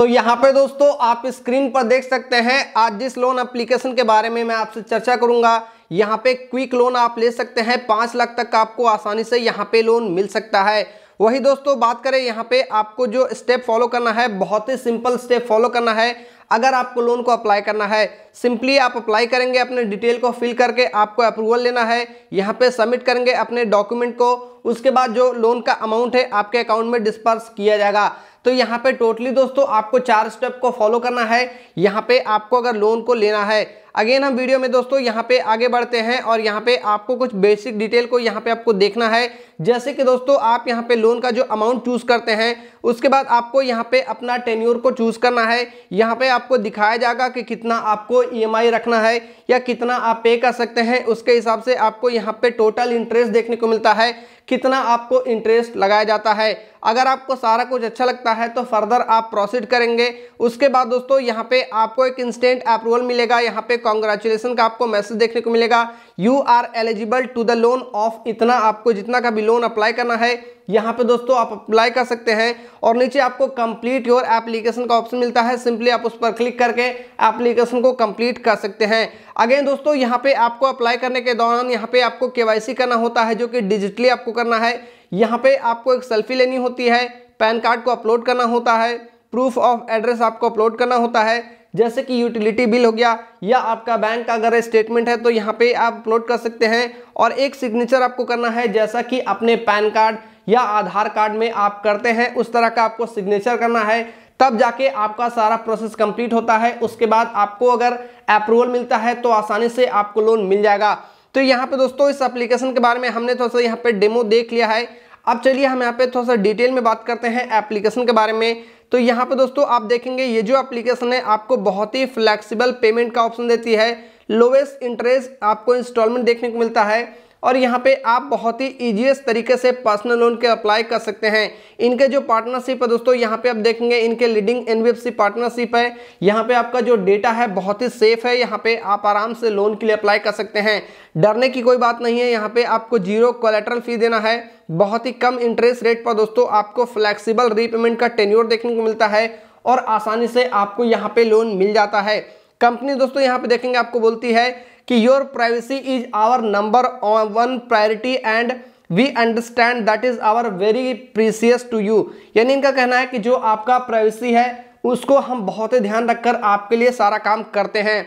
तो यहाँ पे दोस्तों आप स्क्रीन पर देख सकते हैं आज जिस लोन एप्लीकेशन के बारे में मैं आपसे चर्चा करूंगा यहाँ पे क्विक लोन आप ले सकते हैं पाँच लाख तक आपको आसानी से यहाँ पे लोन मिल सकता है वही दोस्तों बात करें यहाँ पे आपको जो स्टेप फॉलो करना है बहुत ही सिंपल स्टेप फॉलो करना है अगर आपको लोन को अप्लाई करना है सिंपली आप अप्लाई करेंगे अपने डिटेल को फिल करके आपको अप्रूवल लेना है यहाँ पे सबमिट करेंगे अपने डॉक्यूमेंट को उसके बाद जो लोन का अमाउंट है आपके अकाउंट में डिस्पर्स किया जाएगा तो यहाँ पे टोटली दोस्तों आपको चार स्टेप को फॉलो करना है यहाँ पे आपको अगर लोन को लेना है अगेन हम वीडियो में दोस्तों यहाँ पे आगे बढ़ते हैं और यहाँ पे आपको कुछ बेसिक डिटेल को यहाँ पे आपको देखना है जैसे कि दोस्तों आप यहाँ पे लोन का जो अमाउंट चूज करते हैं उसके बाद आपको यहाँ पे अपना टेन्यूर को चूज करना है यहाँ पे आपको दिखाया जाएगा कि कितना आपको ईएमआई e रखना है या कितना आप पे कर सकते हैं उसके हिसाब से आपको यहाँ पे टोटल इंटरेस्ट देखने को मिलता है कितना आपको इंटरेस्ट लगाया जाता है अगर आपको सारा कुछ अच्छा लगता है तो फर्दर आप प्रोसीड करेंगे उसके बाद दोस्तों यहाँ पे आपको एक इंस्टेंट अप्रूवल मिलेगा यहाँ पे कॉन्ग्रेचुलेसन का आपको मैसेज देखने को मिलेगा you are eligible to the loan of इतना आपको जितना का भी लोन अप्लाई करना है यहाँ पे दोस्तों आप अप्लाई कर सकते हैं और नीचे आपको कंप्लीट योर एप्लीकेशन का ऑप्शन मिलता है सिंपली आप उस पर क्लिक करके एप्लीकेशन को कंप्लीट कर सकते हैं अगेन दोस्तों यहाँ पे आपको अप्लाई करने के दौरान यहाँ पे आपको केवाईसी करना होता है जो कि डिजिटली आपको करना है यहाँ पे आपको एक सेल्फी लेनी होती है पैन कार्ड को अपलोड करना होता है प्रूफ ऑफ एड्रेस आपको अपलोड करना होता है जैसे कि यूटिलिटी बिल हो गया या आपका बैंक का अगर स्टेटमेंट है तो यहाँ पे आप अपलोड कर सकते हैं और एक सिग्नेचर आपको करना है जैसा कि अपने पैन कार्ड या आधार कार्ड में आप करते हैं उस तरह का आपको सिग्नेचर करना है तब जाके आपका सारा प्रोसेस कंप्लीट होता है उसके बाद आपको अगर अप्रूवल मिलता है तो आसानी से आपको लोन मिल जाएगा तो यहाँ पे दोस्तों इस एप्लीकेशन के बारे में हमने थोड़ा सा यहाँ पे डेमो देख लिया है अब चलिए हम यहाँ पे थोड़ा सा डिटेल में बात करते हैं एप्लीकेशन के बारे में तो यहाँ पे दोस्तों आप देखेंगे ये जो एप्लीकेशन है आपको बहुत ही फ्लेक्सिबल पेमेंट का ऑप्शन देती है लोवेस्ट इंटरेस्ट आपको इंस्टॉलमेंट देखने को मिलता है और यहाँ पे आप बहुत ही ईजीएस्ट तरीके से पर्सनल लोन के अप्लाई कर सकते हैं इनके जो पार्टनरशिप है दोस्तों यहाँ पे आप देखेंगे इनके लीडिंग एनबीएफसी पार्टनरशिप है यहाँ पे आपका जो डेटा है बहुत ही सेफ है यहाँ पे आप आराम से लोन के लिए अप्लाई कर सकते हैं डरने की कोई बात नहीं है यहाँ पे आपको जीरो कोलेट्रल फी देना है बहुत ही कम इंटरेस्ट रेट पर दोस्तों आपको फ्लेक्सीबल रीपेमेंट का टेन्योर देखने को मिलता है और आसानी से आपको यहाँ पे लोन मिल जाता है कंपनी दोस्तों यहाँ पे देखेंगे आपको बोलती है कि your privacy is our number one priority and we understand that is our very precious to you यानी इनका कहना है कि जो आपका प्राइवेसी है उसको हम बहुत ही ध्यान रखकर आपके लिए सारा काम करते हैं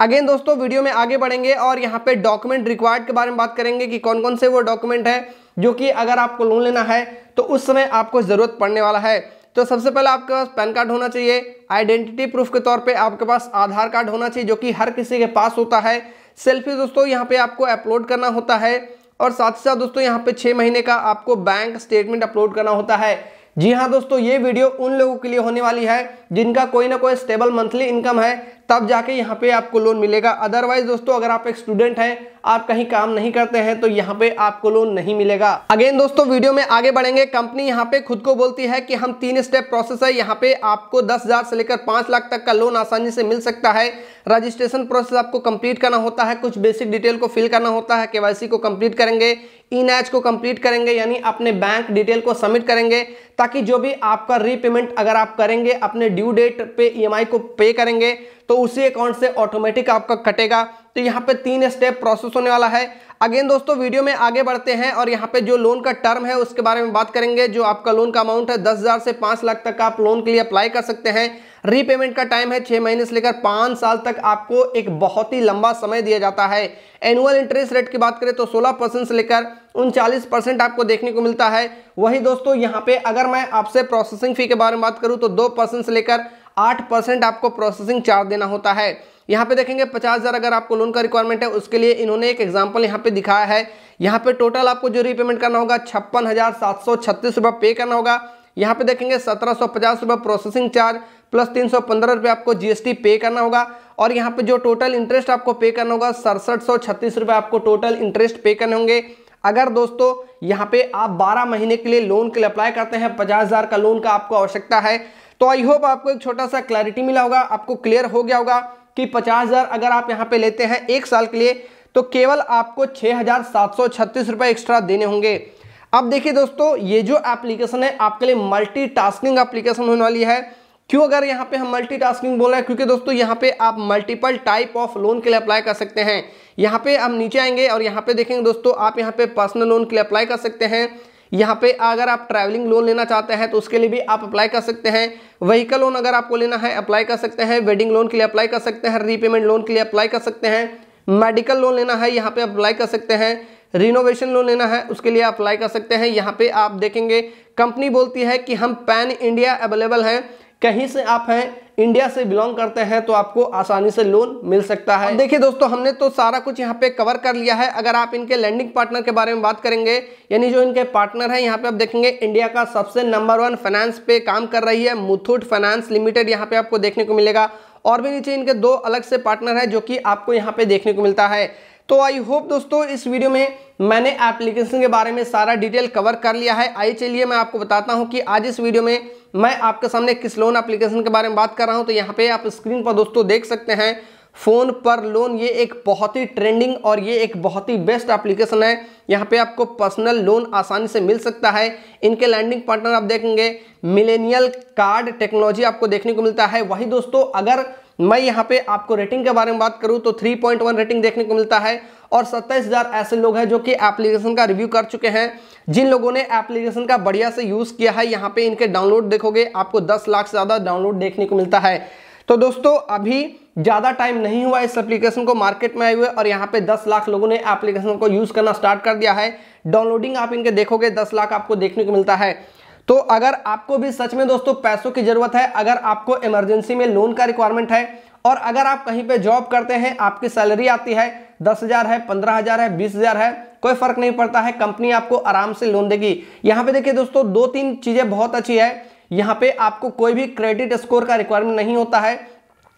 अगेन दोस्तों वीडियो में आगे बढ़ेंगे और यहाँ पे डॉक्यूमेंट रिक्वायर्ड के बारे में बात करेंगे कि कौन कौन से वो डॉक्यूमेंट है जो कि अगर आपको लोन लेना है तो उस समय आपको ज़रूरत पड़ने वाला है तो सबसे पहले आपके पास पैन कार्ड होना चाहिए आइडेंटिटी प्रूफ के तौर पे आपके पास आधार कार्ड होना चाहिए जो कि हर किसी के पास होता है सेल्फी दोस्तों यहाँ पे आपको अपलोड करना होता है और साथ ही साथ दोस्तों यहाँ पे छः महीने का आपको बैंक स्टेटमेंट अपलोड करना होता है जी हाँ दोस्तों ये वीडियो उन लोगों के लिए होने वाली है जिनका कोई ना कोई स्टेबल मंथली इनकम है तब जाके यहाँ पे आपको लोन मिलेगा अदरवाइज दोस्तों अगर आप एक स्टूडेंट हैं आप कहीं काम नहीं करते हैं तो यहाँ पे आपको लोन नहीं मिलेगा अगेन दोस्तों वीडियो में आगे बढ़ेंगे कंपनी यहाँ पे खुद को बोलती है कि हम तीन स्टेप प्रोसेस है यहाँ पे आपको दस हजार से लेकर पांच लाख तक का लोन आसानी से मिल सकता है रजिस्ट्रेशन प्रोसेस आपको कंप्लीट करना होता है कुछ बेसिक डिटेल को फिल करना होता है के को कंप्लीट करेंगे ई e नैच को कंप्लीट करेंगे यानी अपने बैंक डिटेल को सबमिट करेंगे ताकि जो भी आपका रीपेमेंट अगर आप करेंगे अपने ड्यू डेट पे ई e को पे करेंगे तो उसी अकाउंट से ऑटोमेटिक आपका कटेगा तो यहाँ पे तीन स्टेप प्रोसेस होने वाला है अगेन दोस्तों वीडियो में आगे बढ़ते हैं और यहाँ पे जो लोन का टर्म है उसके बारे में बात करेंगे जो आपका लोन का अमाउंट है दस हज़ार से पाँच लाख तक आप लोन के लिए अप्लाई कर सकते हैं रीपेमेंट का टाइम है छः महीने से लेकर पाँच साल तक आपको एक बहुत ही लंबा समय दिया जाता है एनुअल इंटरेस्ट रेट की बात करें तो सोलह से लेकर उनचालीस आपको देखने को मिलता है वही दोस्तों यहाँ पे अगर मैं आपसे प्रोसेसिंग फ़ी के बारे में बात करूँ तो दो से लेकर आठ परसेंट आपको प्रोसेसिंग चार्ज देना होता है यहाँ पे देखेंगे पचास हज़ार अगर आपको लोन का रिक्वायरमेंट है उसके लिए इन्होंने एक एग्जाम्पल यहाँ पे दिखाया है यहाँ पे टोटल आपको जो रीपेमेंट करना होगा छप्पन हज़ार सात सौ छत्तीस रुपये पे करना होगा यहाँ पे देखेंगे सत्रह सौ पचास रुपये प्रोसेसिंग चार्ज प्लस तीन सौ पंद्रह रुपये आपको जीएसटी पे करना होगा और यहाँ पे जो टोटल इंटरेस्ट आपको पे करना होगा सड़सठ सौ छत्तीस रुपये आपको टोटल इंटरेस्ट पे करने होंगे अगर दोस्तों यहाँ पे आप बारह महीने के लिए लोन के लिए अप्लाई करते हैं हजार का लोन का आपको आवश्यकता है तो आई होप आपको एक छोटा सा क्लैरिटी मिला होगा आपको क्लियर हो गया होगा कि पचास अगर आप यहाँ पे लेते हैं एक साल के लिए तो केवल आपको छः रुपए एक्स्ट्रा देने होंगे अब देखिए दोस्तों ये जो एप्लीकेशन है आपके लिए मल्टी टास्किंग एप्लीकेशन होने वाली है क्यों अगर यहाँ पे हम मल्टी टास्किंग बोल रहे हैं क्योंकि दोस्तों यहाँ पे आप मल्टीपल टाइप ऑफ लोन के लिए अप्लाई कर सकते हैं यहाँ पे हम नीचे आएंगे और यहाँ पे देखेंगे दोस्तों आप यहाँ पे पर्सनल लोन के लिए अप्लाई कर सकते हैं यहाँ पे अगर आप ट्रैवलिंग लोन लेना चाहते हैं तो उसके लिए भी आप अप्लाई कर सकते हैं वहीकल लोन अगर आपको लेना है अप्लाई कर सकते हैं वेडिंग लोन के लिए अप्लाई कर सकते हैं रीपेमेंट लोन के लिए अप्लाई कर सकते हैं मेडिकल लोन लेना है यहाँ पे अप्लाई कर सकते हैं रिनोवेशन लोन लेना है उसके लिए अप्लाई कर सकते हैं यहाँ पे आप देखेंगे कंपनी बोलती है कि हम पैन इंडिया अवेलेबल हैं कहीं से आप हैं इंडिया से बिलोंग करते हैं तो आपको आसानी से लोन मिल सकता है देखिए दोस्तों हमने तो सारा कुछ यहाँ पे कवर कर लिया है अगर आप इनके लैंडिंग पार्टनर के बारे में बात करेंगे यानी जो इनके पार्टनर है यहाँ पे आप देखेंगे इंडिया का सबसे नंबर वन फाइनेंस पे काम कर रही है मुथूट फाइनेंस लिमिटेड यहाँ पे आपको देखने को मिलेगा और भी नीचे इनके दो अलग से पार्टनर है जो कि आपको यहाँ पे देखने को मिलता है तो आई होप दोस्तों इस वीडियो में मैंने एप्लीकेशन के बारे में सारा डिटेल कवर कर लिया है आइए चलिए मैं आपको बताता हूँ कि आज इस वीडियो में मैं आपके सामने किस लोन एप्लीकेशन के बारे में बात कर रहा हूँ तो यहाँ पे आप स्क्रीन पर दोस्तों देख सकते हैं फ़ोन पर लोन ये एक बहुत ही ट्रेंडिंग और ये एक बहुत ही बेस्ट एप्लीकेशन है यहाँ पे आपको पर्सनल लोन आसानी से मिल सकता है इनके लैंडिंग पार्टनर आप देखेंगे मिलेनियल कार्ड टेक्नोलॉजी आपको देखने को मिलता है वही दोस्तों अगर मैं यहाँ पे आपको रेटिंग के बारे में बात करूँ तो 3.1 रेटिंग देखने को मिलता है और 27,000 ऐसे लोग हैं जो कि एप्लीकेशन का रिव्यू कर चुके हैं जिन लोगों ने एप्लीकेशन का बढ़िया से यूज़ किया है यहाँ पे इनके डाउनलोड देखोगे आपको 10 लाख से ज़्यादा डाउनलोड देखने को मिलता है तो दोस्तों अभी ज़्यादा टाइम नहीं हुआ इस एप्लीकेशन को मार्केट में आए हुए और यहाँ पे 10 लाख लोगों ने एप्लीकेशन को यूज़ करना स्टार्ट कर दिया है डाउनलोडिंग आप इनके देखोगे 10 लाख आपको देखने को मिलता है तो अगर आपको भी सच में दोस्तों पैसों की जरूरत है अगर आपको इमरजेंसी में लोन का रिक्वायरमेंट है और अगर आप कहीं पे जॉब करते हैं आपकी सैलरी आती है दस हजार है पंद्रह हजार है बीस हजार है कोई फर्क नहीं पड़ता है कंपनी आपको आराम से लोन देगी यहाँ पे देखिए दोस्तों दो तीन चीजें बहुत अच्छी है यहाँ पे आपको कोई भी क्रेडिट स्कोर का रिक्वायरमेंट नहीं होता है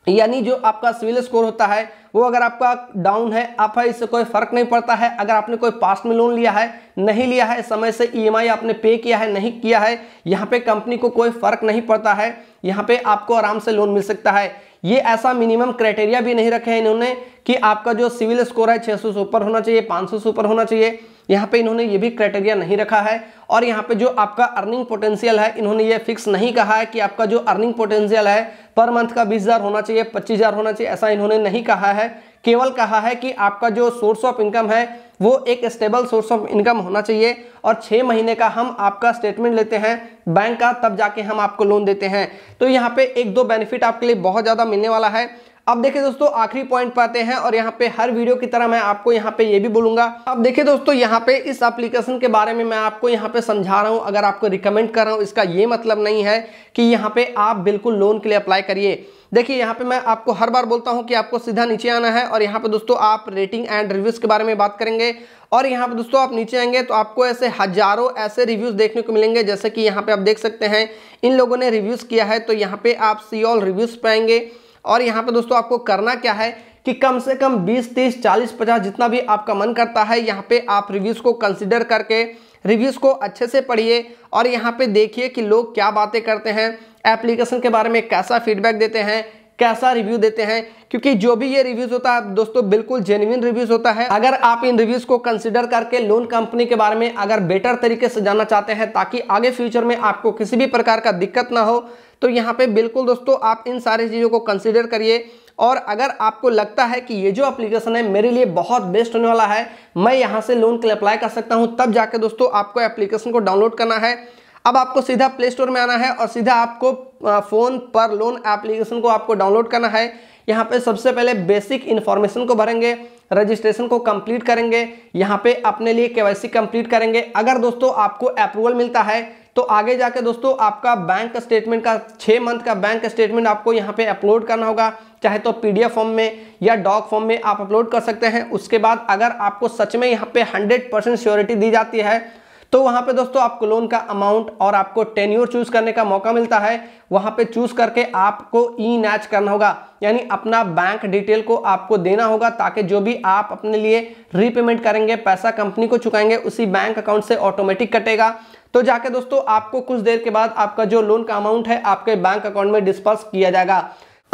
यानी जो आपका सिविल स्कोर होता है वो अगर आपका डाउन है अप है इससे कोई फर्क नहीं पड़ता है अगर आपने कोई पास्ट में लोन लिया है नहीं लिया है समय से ईएमआई आपने पे किया है नहीं किया है यहाँ पे कंपनी को कोई फर्क नहीं पड़ता है यहाँ पे आपको आराम से लोन मिल सकता है ये ऐसा मिनिमम क्राइटेरिया भी नहीं रखे हैं इन्होंने कि आपका जो सिविल स्कोर है छः सौ से ऊपर होना चाहिए पाँच सौ से ऊपर होना चाहिए यहाँ पे इन्होंने ये भी क्राइटेरिया नहीं रखा है और यहाँ पे जो आपका अर्निंग पोटेंशियल है इन्होंने ये फिक्स नहीं कहा है कि आपका जो अर्निंग पोटेंशियल है पर मंथ का बीस हज़ार होना चाहिए पच्चीस हज़ार होना चाहिए ऐसा इन्होंने नहीं कहा है केवल कहा है कि आपका जो सोर्स ऑफ इनकम है वो एक स्टेबल सोर्स ऑफ इनकम होना चाहिए और छः महीने का हम आपका स्टेटमेंट लेते हैं बैंक का तब जाके हम आपको लोन देते हैं तो यहाँ पे एक दो बेनिफिट आपके लिए बहुत ज़्यादा मिलने वाला है अब देखिए दोस्तों आखिरी पॉइंट पाते हैं और यहाँ पे हर वीडियो की तरह मैं आपको यहाँ पे ये भी बोलूंगा अब देखिए दोस्तों यहाँ पे इस एप्लीकेशन के बारे में मैं आपको यहाँ पे समझा रहा हूँ अगर आपको रिकमेंड कर रहा हूँ इसका ये मतलब नहीं है कि यहाँ पे आप बिल्कुल लोन के लिए अप्लाई करिए देखिए यहाँ पे मैं आपको हर बार बोलता हूँ कि आपको सीधा नीचे आना है और यहाँ पे दोस्तों आप रेटिंग एंड रिव्यूज़ के बारे में बात करेंगे और यहाँ पे दोस्तों आप नीचे आएंगे तो आपको ऐसे हजारों ऐसे रिव्यूज़ देखने को मिलेंगे जैसे कि यहाँ पे आप देख सकते हैं इन लोगों ने रिव्यूज़ किया है तो यहाँ पे आप सी ऑल रिव्यूज़ पाएंगे और यहाँ पे दोस्तों आपको करना क्या है कि कम से कम 20, 30, 40, 50 जितना भी आपका मन करता है यहाँ पे आप रिव्यूज़ को कंसिडर करके रिव्यूज़ को अच्छे से पढ़िए और यहाँ पे देखिए कि लोग क्या बातें करते हैं एप्लीकेशन के बारे में कैसा फीडबैक देते हैं कैसा रिव्यू देते हैं क्योंकि जो भी ये रिव्यूज होता है दोस्तों बिल्कुल जेन्यून रिव्यूज होता है अगर आप इन रिव्यूज को कंसिडर करके लोन कंपनी के बारे में अगर बेटर तरीके से जानना चाहते हैं ताकि आगे फ्यूचर में आपको किसी भी प्रकार का दिक्कत ना हो तो यहाँ पे बिल्कुल दोस्तों आप इन सारी चीज़ों को कंसिडर करिए और अगर आपको लगता है कि ये जो एप्लीकेशन है मेरे लिए बहुत बेस्ट होने वाला है मैं यहाँ से लोन के लिए अप्लाई कर सकता हूँ तब जाके दोस्तों आपको एप्लीकेशन को डाउनलोड करना है अब आपको सीधा प्ले स्टोर में आना है और सीधा आपको फ़ोन पर लोन एप्लीकेशन को आपको डाउनलोड करना है यहाँ पे सबसे पहले बेसिक इन्फॉर्मेशन को भरेंगे रजिस्ट्रेशन को कंप्लीट करेंगे यहाँ पे अपने लिए केवाईसी कंप्लीट करेंगे अगर दोस्तों आपको अप्रूवल मिलता है तो आगे जाके दोस्तों आपका बैंक स्टेटमेंट का छः मंथ का बैंक स्टेटमेंट आपको यहाँ पे अपलोड करना होगा चाहे तो पीडीएफ फॉर्म में या डॉक फॉर्म में आप अपलोड कर सकते हैं उसके बाद अगर आपको सच में यहाँ पे 100 परसेंट श्योरिटी दी जाती है तो वहां पे दोस्तों आपको लोन का अमाउंट और आपको टेन्योर चूज करने का मौका मिलता है वहां पे चूज करके आपको ई नैच करना होगा यानी अपना बैंक डिटेल को आपको देना होगा ताकि जो भी आप अपने लिए रीपेमेंट करेंगे पैसा कंपनी को चुकाएंगे उसी बैंक अकाउंट से ऑटोमेटिक कटेगा तो जाके दोस्तों आपको कुछ देर के बाद आपका जो लोन का अमाउंट है आपके बैंक अकाउंट में डिस्पर्स किया जाएगा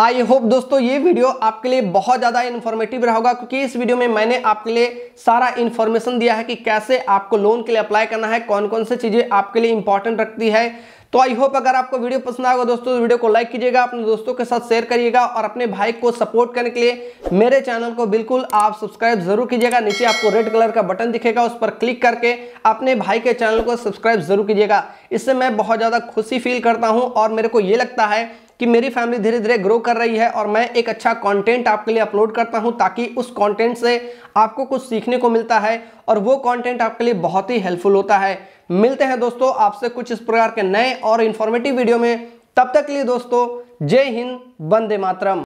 आई होप दोस्तों ये वीडियो आपके लिए बहुत ज़्यादा इन्फॉर्मेटिव रहा होगा क्योंकि इस वीडियो में मैंने आपके लिए सारा इन्फॉर्मेशन दिया है कि कैसे आपको लोन के लिए अप्लाई करना है कौन कौन से चीज़ें आपके लिए इंपॉर्टेंट रखती है तो आई होप अगर आपको वीडियो पसंद आएगा दोस्तों तो वीडियो को लाइक कीजिएगा अपने दोस्तों के साथ शेयर करिएगा और अपने भाई को सपोर्ट करने के लिए मेरे चैनल को बिल्कुल आप सब्सक्राइब जरूर कीजिएगा नीचे आपको रेड कलर का बटन दिखेगा उस पर क्लिक करके अपने भाई के चैनल को सब्सक्राइब जरूर कीजिएगा इससे मैं बहुत ज़्यादा खुशी फील करता हूँ और मेरे को ये लगता है कि मेरी फैमिली धीरे धीरे ग्रो कर रही है और मैं एक अच्छा कंटेंट आपके लिए अपलोड करता हूं ताकि उस कंटेंट से आपको कुछ सीखने को मिलता है और वो कंटेंट आपके लिए बहुत ही हेल्पफुल होता है मिलते हैं दोस्तों आपसे कुछ इस प्रकार के नए और इन्फॉर्मेटिव वीडियो में तब तक के लिए दोस्तों जय हिंद वंदे मातरम